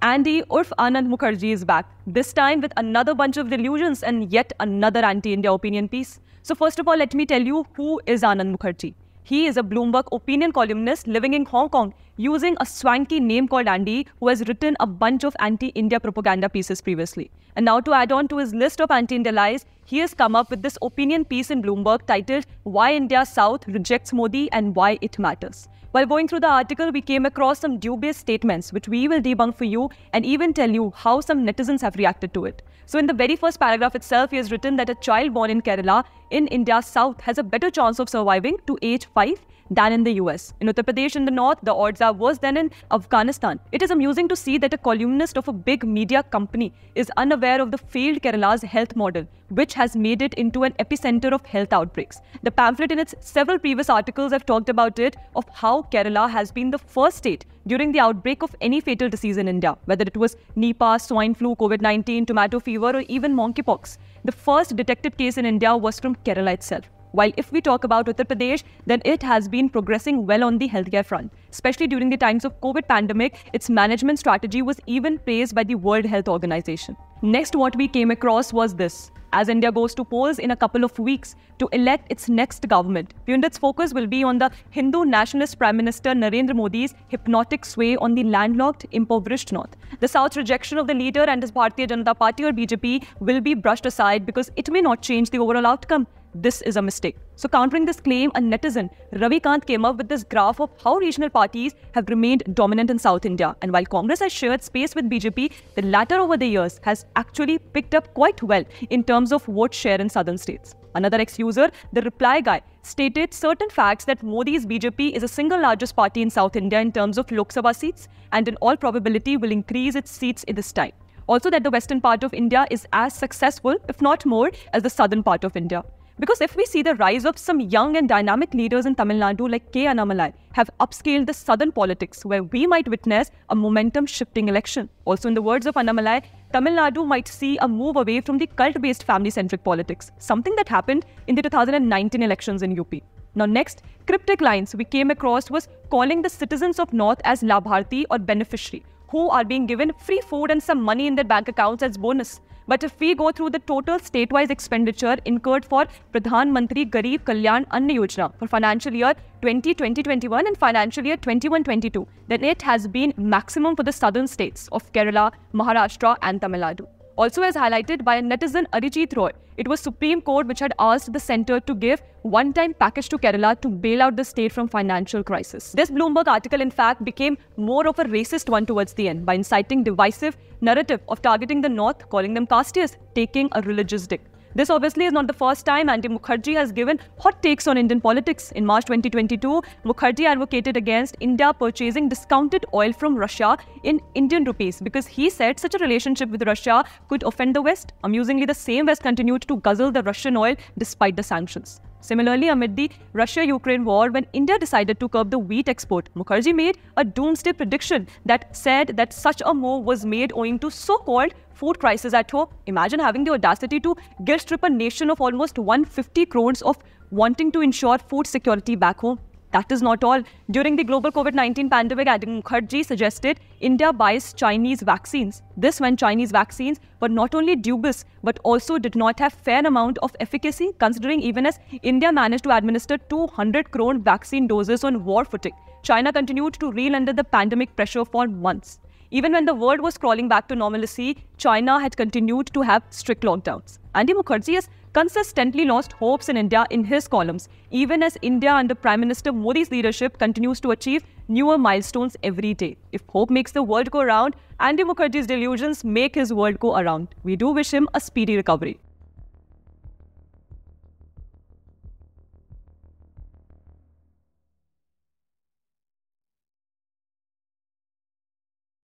Andy Urf Anand Mukherjee is back, this time with another bunch of delusions and yet another anti-India opinion piece. So first of all, let me tell you who is Anand Mukherjee. He is a Bloomberg opinion columnist living in Hong Kong using a swanky name called Andy, who has written a bunch of anti India propaganda pieces previously. And now, to add on to his list of anti India lies, he has come up with this opinion piece in Bloomberg titled Why India South Rejects Modi and Why It Matters. While going through the article, we came across some dubious statements, which we will debunk for you and even tell you how some netizens have reacted to it. So, in the very first paragraph itself, he has written that a child born in Kerala in India south has a better chance of surviving to age 5 than in the US. In Uttar Pradesh in the north, the odds are worse than in Afghanistan. It is amusing to see that a columnist of a big media company is unaware of the failed Kerala's health model, which has made it into an epicenter of health outbreaks. The pamphlet in its several previous articles have talked about it, of how Kerala has been the first state during the outbreak of any fatal disease in India, whether it was Nipah, swine flu, COVID-19, tomato fever, or even monkeypox. The first detected case in India was from Kerala itself. While if we talk about Uttar Pradesh, then it has been progressing well on the healthcare front. Especially during the times of COVID pandemic, its management strategy was even praised by the World Health Organization. Next, what we came across was this. As India goes to polls in a couple of weeks to elect its next government, Pundit's focus will be on the Hindu nationalist Prime Minister Narendra Modi's hypnotic sway on the landlocked, impoverished North. The South's rejection of the leader and his Bharatiya Janata Party or BJP will be brushed aside because it may not change the overall outcome. This is a mistake. So, countering this claim, a netizen, Ravi Kant, came up with this graph of how regional parties have remained dominant in South India. And while Congress has shared space with BJP, the latter over the years has actually picked up quite well in terms of vote share in southern states. Another ex user, the reply guy, stated certain facts that Modi's BJP is the single largest party in South India in terms of Lok Sabha seats and in all probability will increase its seats in this time. Also, that the western part of India is as successful, if not more, as the southern part of India. Because if we see the rise of some young and dynamic leaders in Tamil Nadu like K. Annamalai have upscaled the southern politics where we might witness a momentum shifting election. Also in the words of Annamalai, Tamil Nadu might see a move away from the cult-based family-centric politics, something that happened in the 2019 elections in UP. Now next, cryptic lines we came across was calling the citizens of North as Labharti or beneficiary, who are being given free food and some money in their bank accounts as bonus. But if we go through the total state-wise expenditure incurred for Pradhan Mantri Garib Kalyan Anna Yojana for financial year 2020-21 and financial year 21-22, then it has been maximum for the southern states of Kerala, Maharashtra and Tamil Nadu also as highlighted by netizen Arijit Roy. It was Supreme Court which had asked the centre to give one-time package to Kerala to bail out the state from financial crisis. This Bloomberg article in fact became more of a racist one towards the end by inciting divisive narrative of targeting the North, calling them castiers, taking a religious dig. This obviously is not the first time Andy Mukherjee has given hot takes on Indian politics. In March 2022, Mukherjee advocated against India purchasing discounted oil from Russia in Indian rupees because he said such a relationship with Russia could offend the West. Amusingly, the same West continued to guzzle the Russian oil despite the sanctions. Similarly, amid the Russia Ukraine war, when India decided to curb the wheat export, Mukherjee made a doomsday prediction that said that such a move was made owing to so called food crisis at home. Imagine having the audacity to guilt trip a nation of almost 150 crores of wanting to ensure food security back home. That is not all. During the global COVID 19 pandemic, Adam Mukherjee suggested India buys Chinese vaccines. This when Chinese vaccines were not only dubious but also did not have fair amount of efficacy, considering even as India managed to administer 200 crore vaccine doses on war footing. China continued to reel under the pandemic pressure for months. Even when the world was crawling back to normalcy, China had continued to have strict lockdowns. Andy Mukherjee has consistently lost hopes in India in his columns, even as India under Prime Minister Modi's leadership continues to achieve newer milestones every day. If hope makes the world go round, Andy Mukherjee's delusions make his world go around. We do wish him a speedy recovery.